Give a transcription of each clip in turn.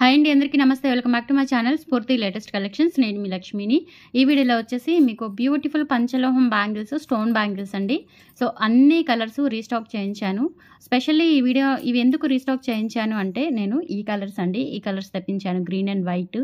hi అండి అందరికీ నమస్తే welcome back to my channel Spoorthi latest collections నేను మీ లక్ష్మిని ఈ వీడియోలో వచ్చేసి మీకు బ్యూటిఫుల్ పంచలోహం బ్యాంగిల్స్ స్టోన్ బ్యాంగిల్స్ అండి సో అన్ని కలర్స్ రీస్టాక్ చేయించాను స్పెషల్లీ ఈ వీడియో ఇవి ఎందుకు రీస్టాక్ చేయించాను అంటే నేను ఈ కలర్స్ అండి ఈ కలర్స్ తెప్పించాను green and white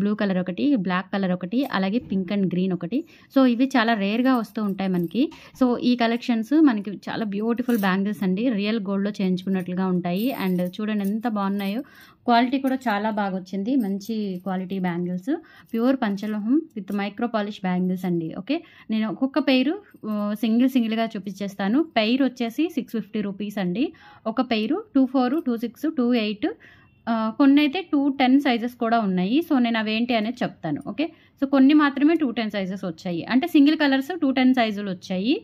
blue colour ఒకటి బ్లాక్ కలర్ ఒకటి అలాగే పింక్ అండ్ గ్రీన్ ఒకటి సో ఇవి చాలా రేర్గా వస్తూ ఉంటాయి మనకి సో ఈ కలెక్షన్స్ మనకి చాలా బ్యూటిఫుల్ బ్యాంగిల్స్ అండి రియల్ గోల్డ్లో చేయించుకున్నట్లుగా ఉంటాయి అండ్ చూడండి ఎంత బాగున్నాయో క్వాలిటీ కూడా చాలా బాగా వచ్చింది మంచి క్వాలిటీ బ్యాంగిల్స్ ప్యూర్ పంచలోహం విత్ మైక్రో పాలిష్ బ్యాంగిల్స్ అండి ఓకే నేను ఒక్కొక్క పెయిరు సింగిల్ సింగిల్గా చూపించేస్తాను పెయిర్ వచ్చేసి సిక్స్ ఫిఫ్టీ రూపీస్ అండి ఒక pair two four two six two eight కొన్ని అయితే టూ టెన్ సైజెస్ కూడా ఉన్నాయి సో నేను అవేంటి అనేది చెప్తాను ఓకే సో కొన్ని మాత్రమే టూ టెన్ సైజెస్ వచ్చాయి అంటే సింగిల్ కలర్స్ టూ టెన్ సైజులు వచ్చాయి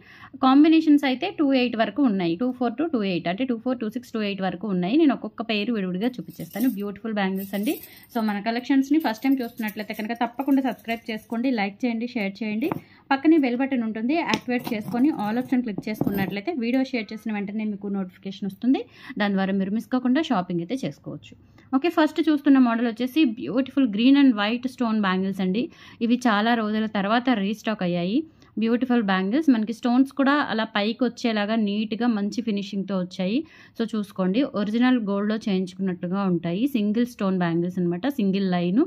కాంబినేషన్స్ అయితే టూ ఎయిట్ వరకు ఉన్నాయి two four to two eight అంటే two four two six two eight వరకు ఉన్నాయి నేను ఒక్కొక్క పేరు విడివిడిగా చూపించేస్తాను బ్యూటిఫుల్ బ్యాంగిల్స్ అండి సో మన కలెక్షన్స్ని ఫస్ట్ టైం చూస్తున్నట్లయితే కనుక తప్పకుండా సబ్స్క్రైబ్ చేసుకోండి లైక్ చేయండి షేర్ చేయండి పక్కనే బెల్ బటన్ ఉంటుంది యాక్టివేట్ చేసుకొని ఆల్ ఆప్షన్ క్లిక్ చేసుకున్నట్లయితే వీడియో షేర్ చేసిన వెంటనే మీకు నోటిఫికేషన్ వస్తుంది దాని ద్వారా మీరు మిస్ కాకుండా షాపింగ్ అయితే చేసుకోవచ్చు ఓకే ఫస్ట్ చూస్తున్న మోడల్ వచ్చేసి beautiful green and white stone bangles అండి ఇవి చాలా రోజుల తర్వాత రీస్టాక్ అయ్యాయి బ్యూటిఫుల్ బ్యాంగిల్స్ మనకి స్టోన్స్ కూడా అలా పైకి వచ్చేలాగా నీట్గా మంచి ఫినిషింగ్తో వచ్చాయి సో చూసుకోండి ఒరిజినల్ గోల్డ్లో చేయించుకున్నట్టుగా ఉంటాయి సింగిల్ స్టోన్ బ్యాంగిల్స్ అనమాట single line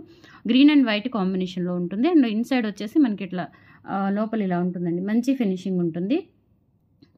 green and white కాంబినేషన్లో ఉంటుంది అండ్ ఇన్సైడ్ వచ్చేసి మనకి ఇట్లా లోపల ఇలా ఉంటుందండి మంచి ఫినిషింగ్ ఉంటుంది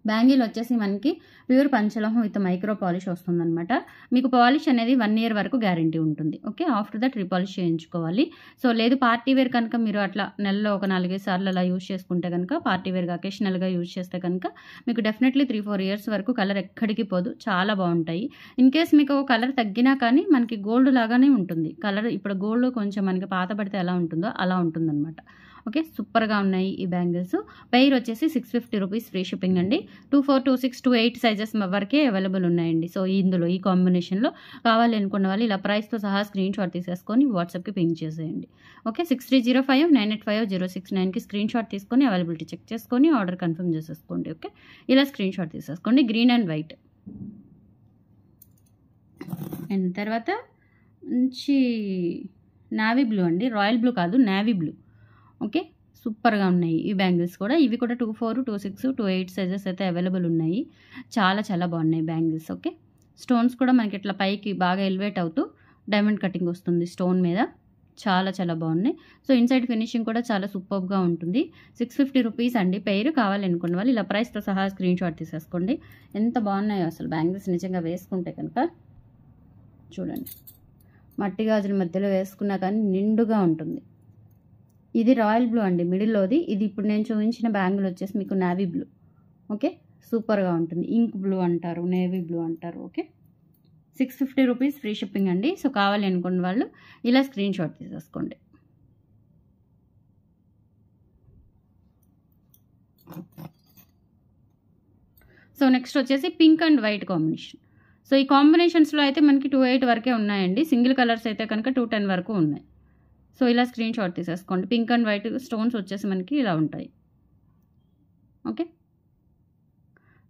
బ్యాంగిల్ వచ్చేసి మనకి ప్యూర్ పంచలోహం విత్ మైక్రో పాలిష్ వస్తుందనమాట మీకు పాలిష్ అనేది వన్ ఇయర్ వరకు గ్యారంటీ ఉంటుంది ఓకే ఆఫ్టర్ దట్ రీపాలిష్ చేయించుకోవాలి సో లేదు పార్టీ వేర్ కనుక మీరు అట్లా నెలలో ఒక నాలుగైదు సార్లు అలా యూజ్ చేసుకుంటే కనుక పార్టీ వేర్గా అకేషనల్గా యూజ్ చేస్తే కనుక మీకు డెఫినెట్లీ త్రీ ఫోర్ ఇయర్స్ వరకు కలర్ ఎక్కడికి పోదు చాలా బాగుంటాయి ఇన్ కేస్ మీకు కలర్ తగ్గినా కానీ మనకి గోల్డ్ లాగానే ఉంటుంది కలర్ ఇప్పుడు గోల్డ్ కొంచెం మనకి పాత పడితే ఎలా ఉంటుందో అలా ఉంటుందన్నమాట ఓకే సూపర్గా ఉన్నాయి ఈ బ్యాంగిల్స్ పెయిర్ వచ్చేసి six fifty rupees free shipping అండి two four two six two eight sizes వరకే అవైలబుల్ ఉన్నాయండి సో ఇందులో ఈ కాంబినేషన్లో కావాలి అనుకున్న వాళ్ళు ఇలా ప్రైస్తో సహా స్క్రీన్ షాట్ తీసేసుకొని వాట్సాప్కి పింక్ చేసేయండి okay six three zero five nine eight five zero six నైన్కి స్క్రీన్ షాట్ తీసుకొని అవైలబిలిటీ చెక్ చేసుకొని ఆర్డర్ కన్ఫర్మ్ చేసేసుకోండి ఓకే ఇలా స్క్రీన్ షాట్ తీసేసుకోండి గ్రీన్ అండ్ వైట్ అండ్ తర్వాత మంచి నావీ బ్లూ అండి రాయల్ బ్లూ కాదు నావీ బ్లూ ఓకే సూపర్గా ఉన్నాయి ఈ బ్యాంగిల్స్ కూడా ఇవి కూడా two four two six two eight sizes అయితే అవైలబుల్ ఉన్నాయి చాలా చాలా బాగున్నాయి బ్యాంగిల్స్ ఓకే స్టోన్స్ కూడా మనకి ఇట్లా పైకి బాగా ఎలివేట్ అవుతూ డైమండ్ కటింగ్ వస్తుంది స్టోన్ మీద చాలా చాలా బాగున్నాయి సో ఇన్సైడ్ ఫినిషింగ్ కూడా చాలా సూపర్గా ఉంటుంది సిక్స్ ఫిఫ్టీ రూపీస్ అండి పేరు కావాలనుకున్న వాళ్ళు ఇలా ప్రైస్తో సహా స్క్రీన్ షాట్ తీసేసుకోండి ఎంత బాగున్నాయో అసలు బ్యాంగిల్స్ నిజంగా వేసుకుంటే కనుక చూడండి మట్టి గాజుల మధ్యలో వేసుకున్నా కానీ నిండుగా ఉంటుంది ఇది రాయల్ బ్లూ అండి మిడిల్లోది ఇది ఇప్పుడు నేను చూపించిన బ్యాంగిల్ వచ్చేసి మీకు నేవీ బ్లూ ఓకే సూపర్గా ఉంటుంది ఇంక్ బ్లూ అంటారు నేవీ బ్లూ అంటారు okay six fifty rupees free shipping అండి సో కావాలి అనుకున్న వాళ్ళు ఇలా స్క్రీన్ షాట్ తీసేసుకోండి సో నెక్స్ట్ వచ్చేసి pink and white combination so ఈ కాంబినేషన్స్లో అయితే మనకి టూ ఎయిట్ వరకే ఉన్నాయండి సింగిల్ కలర్స్ అయితే కనుక టూ టెన్ వరకు ఉన్నాయి సో ఇలా స్క్రీన్ షాట్ తీసేసుకోండి పింక్ అండ్ వైట్ స్టోన్స్ వచ్చేసి మనకి ఇలా ఉంటాయి ఓకే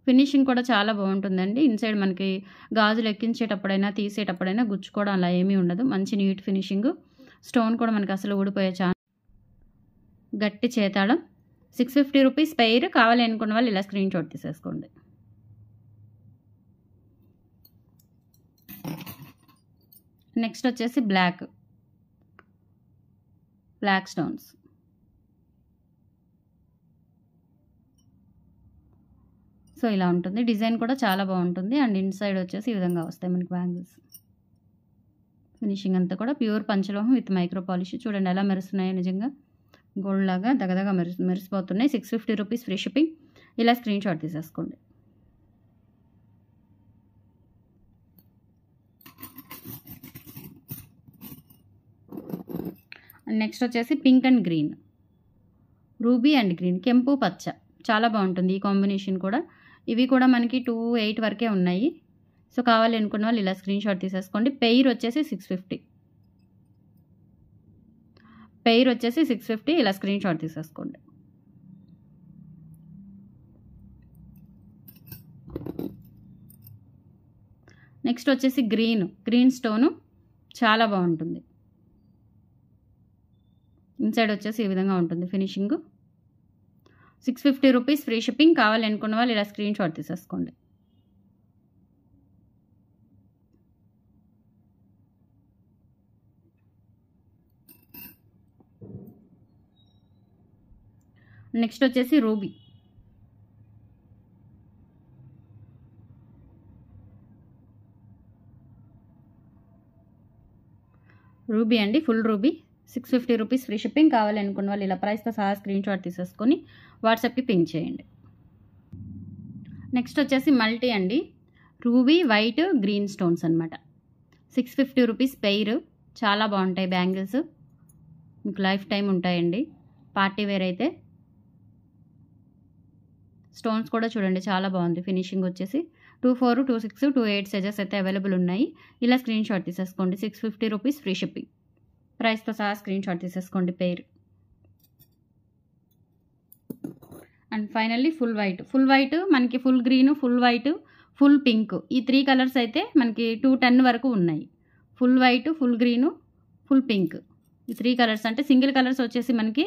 ఫినిషింగ్ కూడా చాలా బాగుంటుందండి ఇన్సైడ్ మనకి గాజులు ఎక్కించేటప్పుడైనా తీసేటప్పుడైనా గుచ్చుకోవడం అలా ఏమీ ఉండదు మంచి నీట్ ఫినిషింగ్ స్టోన్ కూడా మనకి అసలు ఊడిపోయే ఛాన్స్ గట్టి చేతాళం సిక్స్ ఫిఫ్టీ రూపీస్ పెయిర్ కావాలి అనుకున్న వాళ్ళు ఇలా స్క్రీన్ షాట్ తీసేసుకోండి నెక్స్ట్ వచ్చేసి బ్లాక్ బ్లాక్ స్టోన్స్ సో ఇలా ఉంటుంది డిజైన్ కూడా చాలా బాగుంటుంది అండ్ ఇన్సైడ్ వచ్చేసి ఈ విధంగా వస్తాయి మనకి బ్యాంగిల్స్ ఫినిషింగ్ అంతా కూడా ప్యూర్ పంచలోహం విత్ మైక్రో పాలిష్ చూడండి ఎలా మెరుస్తున్నాయి నిజంగా గోల్డ్ లాగా దగ్గదగా మెరుసు మెరిసిపోతున్నాయి six fifty rupees free shipping ఇలా స్క్రీన్ షాట్ తీసేసుకోండి నెక్స్ట్ వచ్చేసి pink and green ruby and green కెంపు పచ్చ చాలా బాగుంటుంది ఈ కాంబినేషన్ కూడా ఇవి కూడా మనకి టూ ఎయిట్ వరకే ఉన్నాయి సో కావాలి అనుకున్న వాళ్ళు ఇలా స్క్రీన్ షాట్ తీసేసుకోండి పెయిర్ వచ్చేసి సిక్స్ ఫిఫ్టీ పెయిర్ వచ్చేసి సిక్స్ ఫిఫ్టీ ఇలా స్క్రీన్ షాట్ తీసేసుకోండి నెక్స్ట్ వచ్చేసి గ్రీన్ గ్రీన్ స్టోను చాలా బాగుంటుంది ఇన్సైడ్ వచ్చేసి ఈ విధంగా ఉంటుంది finishing six fifty rupees free shipping అనుకున్న వాళ్ళు ఇలా స్క్రీన్ షాట్ తీసేసుకోండి నెక్స్ట్ వచ్చేసి రూబీ రూబీ అండి full ruby six fifty rupees free shipping కావాలనుకున్న వాళ్ళు ఇలా ప్రైస్తో సహా స్క్రీన్ షాట్ తీసేసుకొని వాట్సాప్కి పింక్ చేయండి నెక్స్ట్ వచ్చేసి మల్టీ అండి రూబీ వైట్ గ్రీన్ స్టోన్స్ అనమాట సిక్స్ ఫిఫ్టీ రూపీస్ పెయిర్ చాలా బాగుంటాయి బ్యాంగిల్స్ మీకు లైఫ్ టైం ఉంటాయండి పార్టీ వేర్ అయితే స్టోన్స్ కూడా చూడండి చాలా బాగుంది ఫినిషింగ్ వచ్చేసి two four two six two eight sizes అయితే అవైలబుల్ ఉన్నాయి ఇలా స్క్రీన్ షాట్ తీసేసుకోండి six fifty rupees free shipping ప్రైస్తో సహా స్క్రీన్ షాట్ తీసేసుకోండి పేరు and finally full white full white మనకి full green full white full pink ఈ త్రీ కలర్స్ అయితే మనకి టూ టెన్ వరకు ఉన్నాయి full white full green full pink ఈ త్రీ కలర్స్ అంటే సింగిల్ కలర్స్ వచ్చేసి మనకి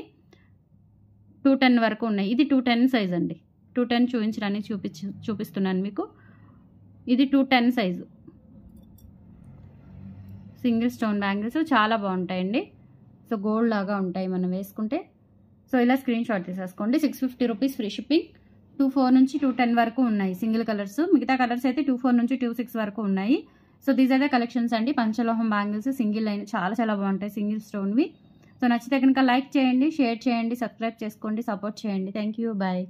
టూ టెన్ వరకు ఉన్నాయి ఇది టూ టెన్ సైజ్ అండి టూ టెన్ చూపించడానికి చూపి చూపిస్తున్నాను మీకు ఇది two ten size single stone bangles చాలా బాగుంటాయండి సో గోల్డ్ లాగా ఉంటాయి మనం వేసుకుంటే సో ఇలా స్క్రీన్ షాట్ తీసేసుకోండి six fifty rupees free shipping two four నుంచి టూ టెన్ వరకు ఉన్నాయి సింగిల్ కలర్స్ మిగతా కలర్స్ అయితే టూ ఫోర్ నుంచి టూ సిక్స్ వరకు ఉన్నాయి సో దీస్ అయితే కలెక్షన్స్ అండి పంచలోహం బ్యాంగిల్స్ సింగిల్ లైన్ చాలా చాలా బాగుంటాయి సింగిల్ స్టోన్వి సో నచ్చితే కనుక లైక్ చేయండి షేర్ చేయండి సబ్స్క్రైబ్ చేసుకోండి సపోర్ట్ చేయండి థ్యాంక్ యూ బాయ్